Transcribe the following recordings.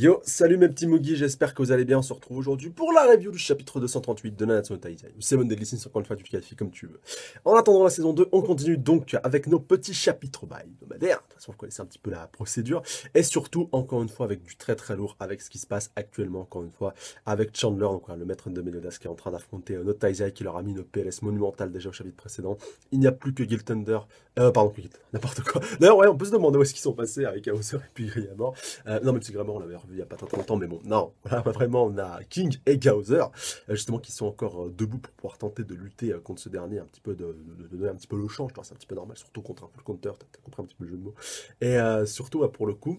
Yo, salut mes petits Moogie, j'espère que vous allez bien. On se retrouve aujourd'hui pour la review du chapitre 238 de Nanatsu no Taizai, ou mon encore une fois, tu comme tu veux. En attendant la saison 2, on continue donc avec nos petits chapitres bah, hebdomadaires. De toute façon, vous connaissez un petit peu la procédure. Et surtout, encore une fois, avec du très très lourd, avec ce qui se passe actuellement, encore une fois, avec Chandler, donc, le maître de Meliodas qui est en train d'affronter euh, notre Taizai, qui leur a mis une PLS monumentale déjà au chapitre précédent. Il n'y a plus que Guild Thunder, euh, pardon, n'importe quoi. D'ailleurs, ouais, on peut se demander où est-ce qu'ils sont passés avec Hauser et puis Griyamor. Euh, non, mais c'est vraiment, on l'avait il n'y a pas très longtemps, mais bon, non, vraiment, on a King et Gowser, euh, justement, qui sont encore euh, debout pour pouvoir tenter de lutter euh, contre ce dernier, un petit peu de, donner un petit peu le change, c'est un petit peu normal, surtout contre un full counter, t'as un petit peu le jeu de mots, et surtout, pour le coup,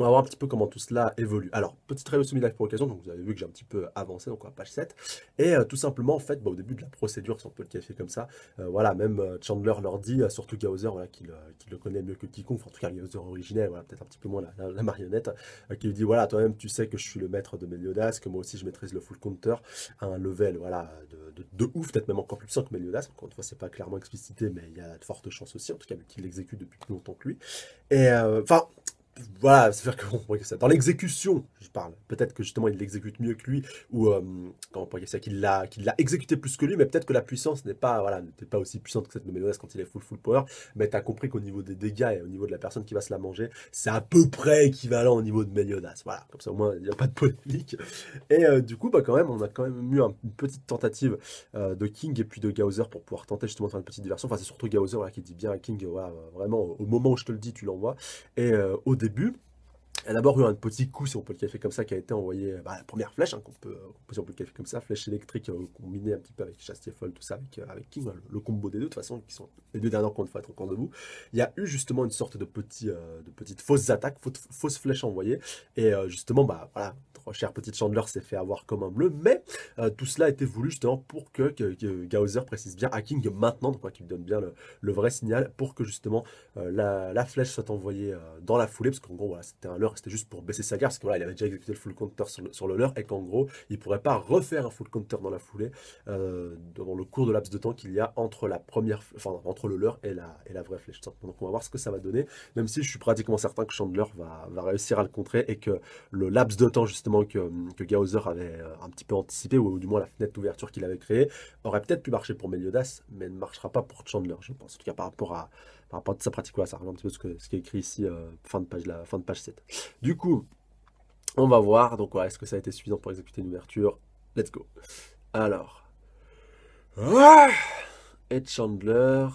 on va voir un petit peu comment tout cela évolue. Alors, petite au semi-live pour l'occasion, donc vous avez vu que j'ai un petit peu avancé, donc à page 7. Et euh, tout simplement, en fait, bah, au début de la procédure, si on peut le café comme ça, euh, voilà, même euh, Chandler leur dit, surtout Gauser, voilà, qui, le connaît mieux que quiconque, en tout cas Gauser originel, voilà, peut-être un petit peu moins la, marionnette, qui lui dit, voilà, toi-même, tu sais que je suis le maître de Meliodas, que moi aussi je maîtrise le full counter à un level, voilà, de, de, ouf, peut-être même encore plus puissant que Meliodas, encore une fois, c'est pas clairement explicité, mais il y a de fortes chances aussi, en tout cas, qu'il l'exécute depuis plus longtemps que lui. Et, enfin, voilà, cest à que dans l'exécution, je parle, peut-être que justement il l'exécute mieux que lui, ou euh, dire qu'il l'a, l'a exécuté plus que lui, mais peut-être que la puissance n'est pas, voilà, pas aussi puissante que cette de quand il est full full power, mais t'as compris qu'au niveau des dégâts et au niveau de la personne qui va se la manger, c'est à peu près équivalent au niveau de Meliodas, voilà, comme ça au moins il n'y a pas de polémique, et euh, du coup, bah quand même, on a quand même eu une petite tentative euh, de King et puis de Gauzer pour pouvoir tenter justement de faire une petite diversion, enfin c'est surtout Gauzer qui dit bien à King, voilà, vraiment, au moment où je te le dis, tu l'envoies, et au début. Elle a d'abord eu un petit coup, si on peut le café comme ça, qui a été envoyé, bah, la première flèche hein, qu'on peut, qu le café comme ça, flèche électrique euh, combinée un petit peu avec folle tout ça, avec, euh, King, hein, le, combo des deux, de toute façon, qui sont les deux derniers qu'on ne être de debout. Il y a eu justement une sorte de, petit, euh, de petite fausse attaque, fausse, fausse flèche envoyée, et justement, bah voilà, Cher petit Chandler s'est fait avoir comme un bleu, mais euh, tout cela était voulu justement pour que, que, précise bien hacking maintenant, donc hein, qu'il donne bien le, vrai signal pour que justement euh, la, flèche soit envoyée euh, dans la foulée, parce qu'en gros voilà, c'était un leurre, c'était juste pour baisser sa garde, parce qu'il voilà, avait déjà exécuté le full counter sur le, sur leurre, et qu'en gros, il ne pourrait pas refaire un full counter dans la foulée dans le cours de laps de temps qu'il y a entre la première, enfin entre le leurre et la, et la vraie flèche. Donc on va voir ce que ça va donner, même si je suis pratiquement certain que Chandler va réussir à le contrer et que le laps de temps justement que, hum, que avait euh, un petit peu anticipé, ou du moins la fenêtre d'ouverture qu'il avait créée, aurait peut-être pu marcher pour Meliodas, mais ne marchera pas pour Chandler, je pense, en tout cas par rapport à, rapport à sa pratique. ça un petit peu ce, ce qui est écrit ici, euh, fin, de page, la, fin de page 7. Du coup, on va voir, donc est-ce que ça a été suffisant pour exécuter une ouverture Let's go. Alors. Ah et Chandler.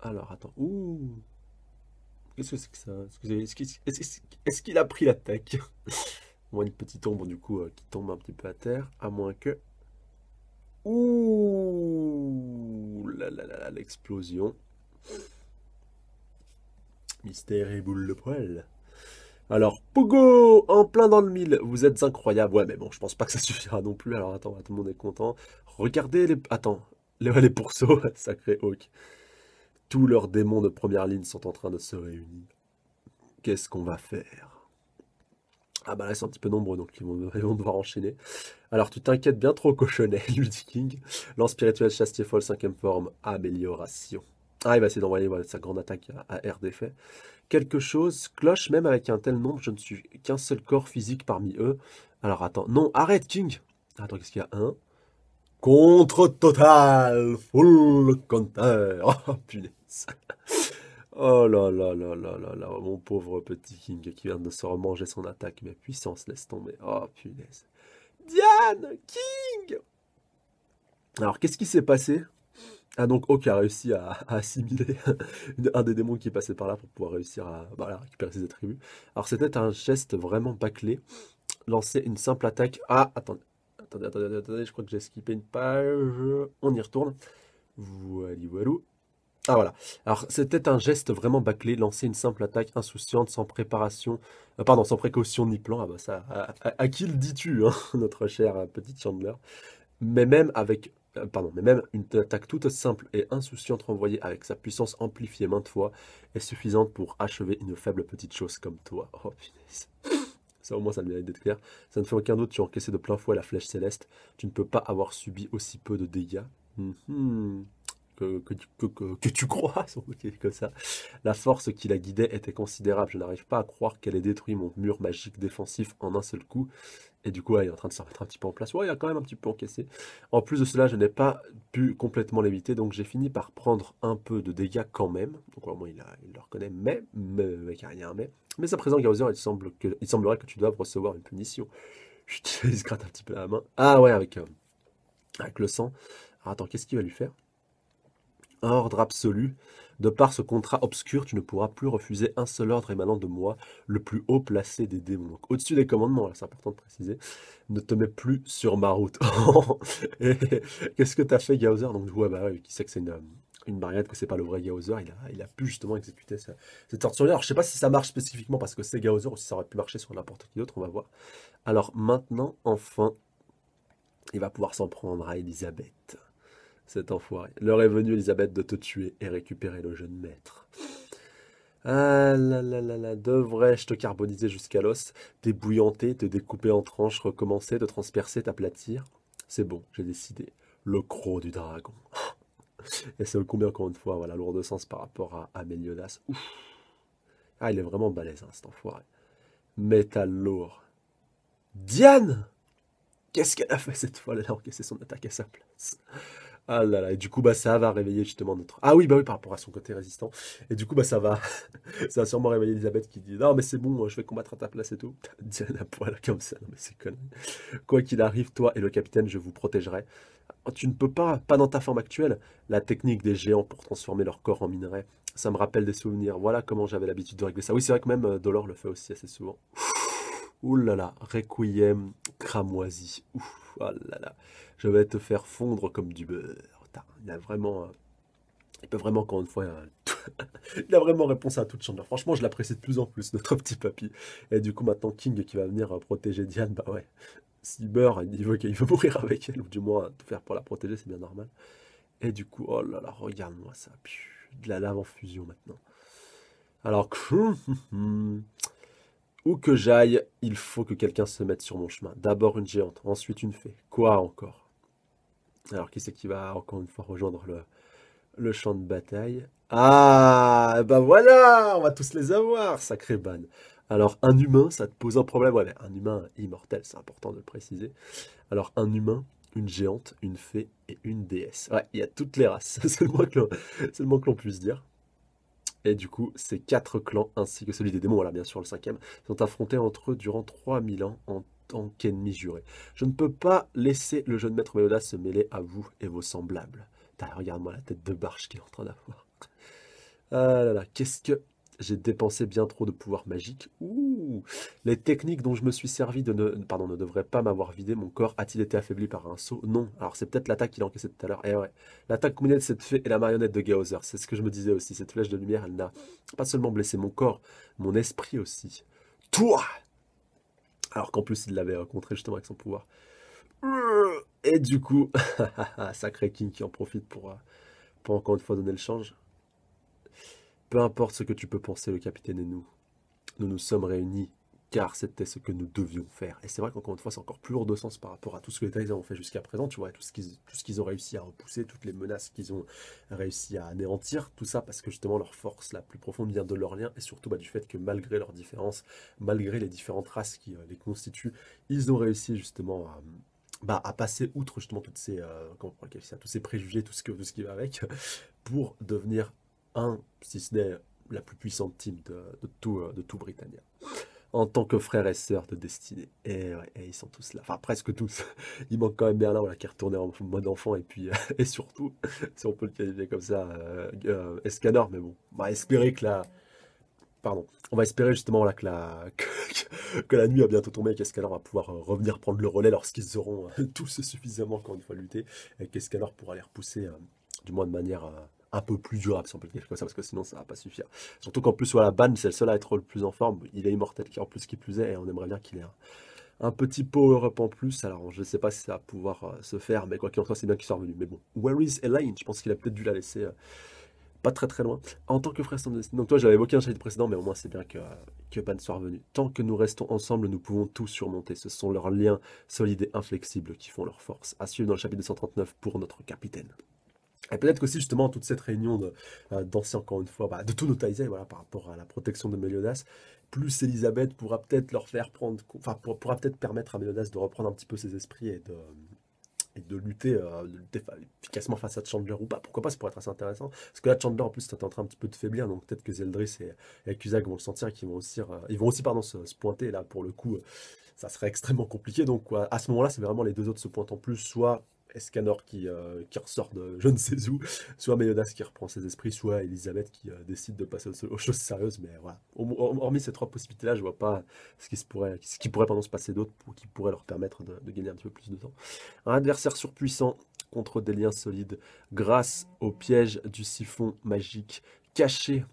Alors, attends. Ouh Qu'est-ce que c'est que ça Est-ce qu'il a pris l'attaque moins une petite ombre du coup euh, qui tombe un petit peu à terre, à moins que... Ouh là l'explosion. Mystère et boule de poêle. Alors, Pogo, en plein dans le mille, vous êtes incroyable. Ouais, mais bon, je pense pas que ça suffira non plus. Alors, attends, tout le monde est content. Regardez les... Attends, les, les pourceaux, sacré Hawk. Tous leurs démons de première ligne sont en train de se réunir. Qu'est-ce qu'on va faire ah bah là, c'est un petit peu nombreux, donc ils vont, devoir enchaîner. Alors, tu t'inquiètes bien trop, cochonnet, lui King. Lance spirituel, chastier folle, cinquième forme, amélioration. Ah, il va essayer d'envoyer sa grande attaque à, air e. Quelque chose cloche, même avec un tel nombre, je ne suis qu'un seul corps physique parmi eux. Alors, attends, non, arrête, King Attends, qu'est-ce qu'il y a Un. Contre total Full counter Oh, punaise Oh là là là là là mon pauvre petit King qui vient de se remanger son attaque, mais puissance laisse tomber. Oh punaise. Diane King Alors qu'est-ce qui s'est passé Ah donc Ok a réussi à, assimiler un des démons qui est par là pour pouvoir réussir bah, à récupérer ses attributs. Alors c'était un geste vraiment pas clé. Lancer une simple attaque. Ah attendez, attendez, attendez, attendez, je crois que j'ai skippé une page. On y retourne. Voilà, voilà. Ah voilà. Alors c'était un geste vraiment bâclé, lancer une simple attaque insouciante, sans préparation, euh, pardon, sans précaution ni plan. Ah bah ça, à, qui le dis-tu, hein, notre cher euh, petit Chandler Mais même avec, euh, pardon, mais même une attaque toute simple et insouciante renvoyée avec sa puissance amplifiée maintes fois est suffisante pour achever une faible petite chose comme toi. Oh punaise. Ça au moins ça me mérite d'être clair. Ça ne fait aucun doute, tu as encaissé de plein fouet la flèche céleste. Tu ne peux pas avoir subi aussi peu de dégâts. Hum, hum que, tu crois, son comme ça. La force qui la guidait était considérable. Je n'arrive pas à croire qu'elle ait détruit mon mur magique défensif en un seul coup. Et du coup, il est en train de se remettre un petit peu en place. Ouais, il a quand même un petit peu encaissé. En plus de cela, je n'ai pas pu complètement l'éviter, donc j'ai fini par prendre un peu de dégâts quand même. Donc au moins, il, le reconnaît, mais, mais, rien, mais. Mais à présent, Gauzer, il, semble semblerait que tu doives recevoir une punition. Je te gratte un petit peu la main. Ah ouais, avec, euh, avec le sang. Alors attends, qu'est-ce qu'il va lui faire ordre absolu. De par ce contrat obscur, tu ne pourras plus refuser un seul ordre émanant de moi, le plus haut placé des démons. au-dessus des commandements, c'est important de préciser, ne te mets plus sur ma route. Qu'est-ce que t'as fait, Gauzer Donc ouais, bah qui sait que c'est une, une que c'est pas le vrai Gauzer, il a, pu justement exécuter cette torture. Alors je sais pas si ça marche spécifiquement parce que c'est Gauzer ou si ça aurait pu marcher sur n'importe qui d'autre, on va voir. Alors maintenant, enfin, il va pouvoir s'en prendre à Elisabeth cet enfoiré. L'heure est venue, Elisabeth, de te tuer et récupérer le jeune maître. Ah là là là là, devrais-je te carboniser jusqu'à l'os, T'ébouillanter, te découper en tranches, recommencer, te transpercer, t'aplatir C'est bon, j'ai décidé. Le croc du dragon. Et c'est le combien encore une fois, voilà, lourd de sens par rapport à, Amélionas Ouf. Ah, il est vraiment balèze, hein, cet enfoiré. Métal lourd. Diane Qu'est-ce qu'elle a fait cette fois Elle a encaissé son attaque à sa place. Ah là là, et du coup, bah, ça va réveiller justement notre. Ah oui, bah oui, par rapport à son côté résistant. Et du coup, bah, ça va. ça va sûrement réveiller Elisabeth qui dit Non, mais c'est bon, euh, je vais combattre à ta place et tout. Diana poil comme ça, non, mais c'est con. Quoi qu'il arrive, toi et le capitaine, je vous protégerai. Oh, tu ne peux pas, pas dans ta forme actuelle, la technique des géants pour transformer leur corps en minerai. Ça me rappelle des souvenirs. Voilà comment j'avais l'habitude de régler ça. Oui, c'est vrai que même euh, Dolor le fait aussi assez souvent. Ouh là là, Requiem cramoisi. Ouh oh là là, je vais te faire fondre comme du beurre. Il a vraiment, euh, il peut vraiment encore une fois, il a vraiment réponse à toute chandeur. Franchement, je l'apprécie de plus en plus, notre petit papy. Et du coup, maintenant King qui va venir euh, protéger Diane, bah ouais, Si meurt, il veut qu'il veut mourir avec elle, ou du moins tout faire pour la protéger, c'est bien normal. Et du coup, oh là là, regarde-moi ça, de la lave en fusion maintenant. Alors, hum, hum, hum. Où que j'aille, il faut que quelqu'un se mette sur mon chemin. D'abord une géante, ensuite une fée. Quoi encore Alors qui c'est qui va encore une fois rejoindre le, champ de bataille Ah, bah voilà, on va tous les avoir, sacré ban. Alors un humain, ça te pose un problème. Ouais, mais un humain immortel, c'est important de le préciser. Alors un humain, une géante, une fée et une déesse. Ouais, il y a toutes les races, c'est le moins que l'on puisse dire. Et du coup, ces quatre clans, ainsi que celui des démons, voilà bien sûr le cinquième, sont affrontés entre eux durant 3000 ans en tant qu'ennemis jurés. Je ne peux pas laisser le jeune maître Méoda se mêler à vous et vos semblables. Regarde-moi la tête de barche qu'il est en train d'avoir. Ah là là, qu'est-ce que j'ai dépensé bien trop de pouvoir magique Ouh Les techniques dont je me suis servi de ne, pardon, ne devraient pas m'avoir vidé. Mon corps a-t-il été affaibli par un saut Non. Alors c'est peut-être l'attaque qu'il a tout à l'heure. Eh ouais. L'attaque combinée de cette fée et la marionnette de Gauzer. C'est ce que je me disais aussi. Cette flèche de lumière, elle n'a pas seulement blessé mon corps, mon esprit aussi. Toi Alors qu'en plus, il l'avait rencontré justement avec son pouvoir. Et du coup, sacré King qui en profite pour, euh, pour encore une fois donner le change. Peu importe ce que tu peux penser, le capitaine et nous, nous nous sommes réunis car c'était ce que nous devions faire. Et c'est vrai qu'encore une fois, c'est encore plus lourd de sens par rapport à tout ce que les Thaïs ont fait jusqu'à présent, tu vois, tout ce qu'ils ont réussi à repousser, toutes les menaces qu'ils ont réussi à anéantir, tout ça parce que justement leur force la plus profonde vient de leur lien et surtout bah, du fait que malgré leurs différences, malgré les différentes races qui euh, les constituent, ils ont réussi justement à... Bah, passer outre justement toutes ces, euh, tous ces préjugés, tout ce, que, tout ce qui va avec, pour devenir si ce n'est la plus puissante team euh, de, tout, Britannia. En tant que frère et sœur de Destinée. Et, ils sont tous là. Enfin, presque tous. Il manque quand même Berlin, qui est retourné en mode enfant. Et puis, euh, et surtout, si on peut le qualifier comme ça, euh, euh, Escanor. Mais bon, on va espérer que la. Pardon. On va espérer justement que, la... que, la nuit a bientôt tombé et qu'Escanor va pouvoir revenir prendre le relais lorsqu'ils auront tous suffisamment, quand une fois, lutté. Et qu'Escanor pourra les repousser, du moins de manière un peu plus durable, si on peut dire comme ça, parce que sinon ça va pas suffire. Surtout qu'en plus, voilà, Ban, c'est le seul à être le plus en forme. Il est immortel, qui en plus qui plus est, et on aimerait bien qu'il ait un, petit power-up en plus. Alors, je sais pas si ça va pouvoir euh, se faire, mais quoi qu'il en soit, c'est bien qu'il soit revenu. Mais bon, Where is Elaine Je pense qu'il a peut-être dû la laisser euh, pas très très loin. En tant que frère donc toi, j'avais évoqué un chapitre précédent, mais au moins c'est bien que, que Ban soit revenu. Tant que nous restons ensemble, nous pouvons tout surmonter. Ce sont leurs liens solides et inflexibles qui font leur force. À suivre dans le chapitre 239 pour notre capitaine. Et peut-être aussi, justement, toute cette réunion euh, d'anciens, danser encore une fois, bah, de tout nos voilà, par rapport à la protection de Meliodas, plus Elisabeth pourra peut-être leur faire prendre, enfin, pourra peut-être permettre à Meliodas de reprendre un petit peu ses esprits et de, et de lutter, euh, efficacement face à Chandler ou pas. Pourquoi pas, ça pourrait être assez intéressant. Parce que là, Chandler, en plus, est en train un petit peu de faiblir, donc peut-être que Zeldris et, et vont le sentir, qu'ils vont aussi, ils vont aussi pardon, se, pointer, là, pour le coup, euh, ça serait extrêmement compliqué. Donc, à ce moment-là, c'est vraiment les deux autres se pointent en plus, soit Escanor qui, euh, qui ressort de je ne sais où, soit Meliodas qui reprend ses esprits, soit Elisabeth qui euh, décide de passer aux choses sérieuses. Mais voilà, hormis ces trois possibilités-là, je ne vois pas ce qui, se pourrait, ce qui pourrait pendant se passer d'autre qui pourrait leur permettre de, gagner un petit peu plus de temps. Un adversaire surpuissant contre des liens solides grâce au piège du siphon magique caché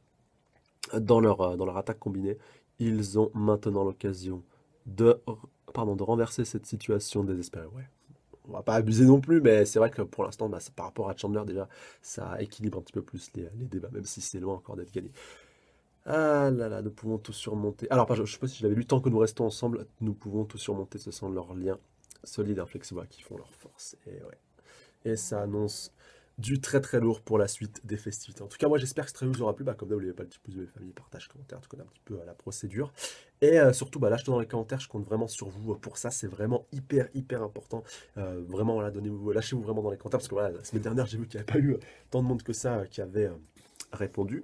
dans leur, euh, dans leur attaque combinée. Ils ont maintenant l'occasion de, de renverser cette situation désespérée. Ouais on va pas abuser non plus, mais c'est vrai que pour l'instant, bah, par rapport à Chandler, déjà, ça équilibre un petit peu plus les, les débats, même si c'est loin encore d'être gagné. Ah là là, nous pouvons tout surmonter. Alors, je ne sais pas si je l'avais lu, tant que nous restons ensemble, nous pouvons tout surmonter. Ce sont leurs liens solides et inflexibles qui font leur force. et ça annonce du très très lourd pour la suite des festivités. En tout cas, moi j'espère que ce vous aura plu. comme d'hab, n'oubliez pas le petit pouce bleu, famille, partage, commentaire, tu connais un petit peu à la procédure. Et euh, surtout, bah, lâchez dans les commentaires, je compte vraiment sur vous pour ça, c'est vraiment hyper hyper important. Euh, vraiment, voilà, donnez-vous, lâchez-vous vraiment dans les commentaires, parce que voilà, la semaine dernière, j'ai vu qu'il n'y avait pas eu tant de monde que ça euh, qui avait répondu.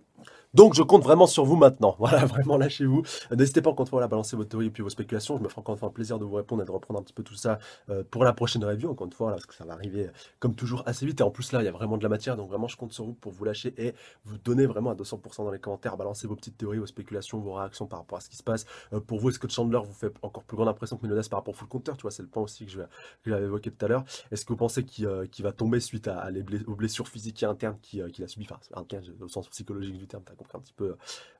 Donc je compte vraiment sur vous maintenant. Voilà, vraiment lâchez-vous. N'hésitez pas encore une fois à balancer vos théories et puis vos spéculations. Je me ferai encore une un plaisir de vous répondre et de reprendre un petit peu tout ça euh, pour la prochaine review, encore une fois, parce que ça va arriver euh, comme toujours assez vite. Et en plus là, il y a vraiment de la matière, donc vraiment je compte sur vous pour vous lâcher et vous donner vraiment à 200% dans les commentaires. Balancez vos petites théories, vos spéculations, vos réactions par rapport à ce qui se passe. Euh, pour vous, est-ce que Chandler vous fait encore plus grande impression que Menendez par rapport au full compteur Tu vois, c'est le point aussi que je l'avais évoqué tout à l'heure. Est-ce que vous pensez qu'il va tomber suite à, aux blessures physiques et internes qu'il a subies, enfin, au sens psychologique du terme, un petit peu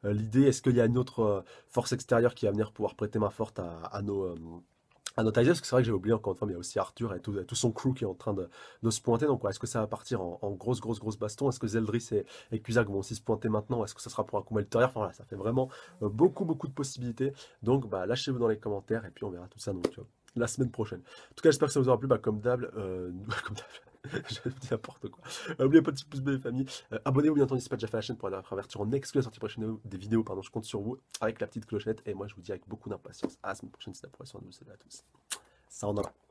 euh, l'idée. Est-ce qu'il y a une autre euh, force extérieure qui va venir pouvoir prêter main forte à, nos à nos euh, parce que c'est vrai que j'ai oublié encore une fois, mais il y a aussi Arthur et tout, son crew qui est en train de, de se pointer. Donc, est-ce que ça va partir en, grosse, grosse, grosse baston Est-ce que Zeldris et, et vont aussi se pointer maintenant Est-ce que ça sera pour un combat ultérieur Enfin, voilà, ça fait vraiment beaucoup, beaucoup de possibilités. Donc, bah, lâchez-vous dans les commentaires et puis on verra tout ça donc, la semaine prochaine. En tout cas, j'espère que ça vous aura plu. Bah, comme d'hab, comme je dis n'importe quoi. Euh, n'oubliez pas de petit pouce bleu, les familles. Euh, abonnez-vous, bien entendu, si ce n'est pas déjà fait à la chaîne pour aller avertir en exclu la sortie prochaine des vidéos. Pardon, je compte sur vous avec la petite clochette. Et moi, je vous dis avec beaucoup d'impatience à la semaine prochaine c'est la pour vous salue à tous. Ça en aura.